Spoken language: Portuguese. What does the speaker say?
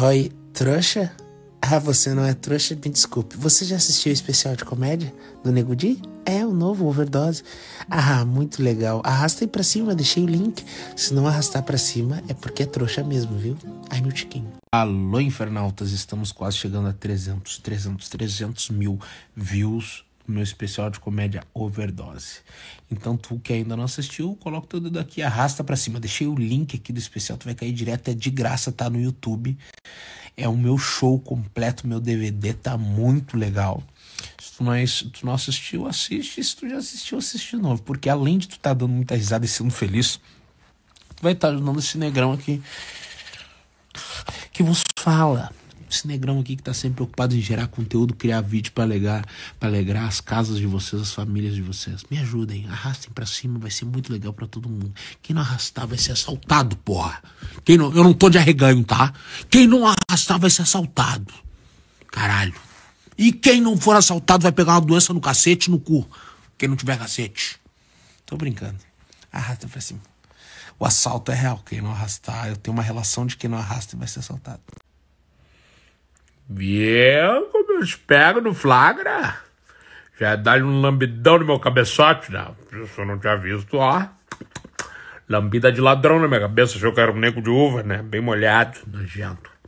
Roy Trouxa? Ah, você não é trouxa? Me desculpe. Você já assistiu o especial de comédia do Nego Di? É, o novo Overdose. Ah, muito legal. Arrasta aí pra cima, deixei o link. Se não arrastar pra cima, é porque é trouxa mesmo, viu? Ai, meu tiquinho. Alô, infernautas. Estamos quase chegando a 300, 300, 300 mil views meu especial de comédia Overdose. Então, tu que ainda não assistiu, coloca o dedo aqui, arrasta para cima. Deixei o link aqui do especial, tu vai cair direto, é de graça, tá no YouTube. É o meu show completo, meu DVD tá muito legal. Se tu não, é, se tu não assistiu, assiste. Se tu já assistiu, assiste de novo. Porque além de tu tá dando muita risada e sendo feliz, tu vai estar tá ajudando esse negrão aqui que vos fala esse negrão aqui que tá sempre preocupado em gerar conteúdo, criar vídeo para alegrar, pra alegrar as casas de vocês, as famílias de vocês. Me ajudem, arrastem para cima, vai ser muito legal para todo mundo. Quem não arrastar vai ser assaltado, porra. Quem não, eu não tô de arreganho, tá? Quem não arrastar vai ser assaltado. Caralho. E quem não for assaltado vai pegar uma doença no cacete no cu. Quem não tiver cacete. Tô brincando. Arrasta pra cima. O assalto é real. Quem não arrastar, eu tenho uma relação de quem não arrasta vai ser assaltado. Viu como eu te pego no flagra, já dá-lhe um lambidão no meu cabeçote, né? Se eu não tinha visto, ó. Lambida de ladrão na minha cabeça, achou que era um nego de uva, né? Bem molhado, nojento.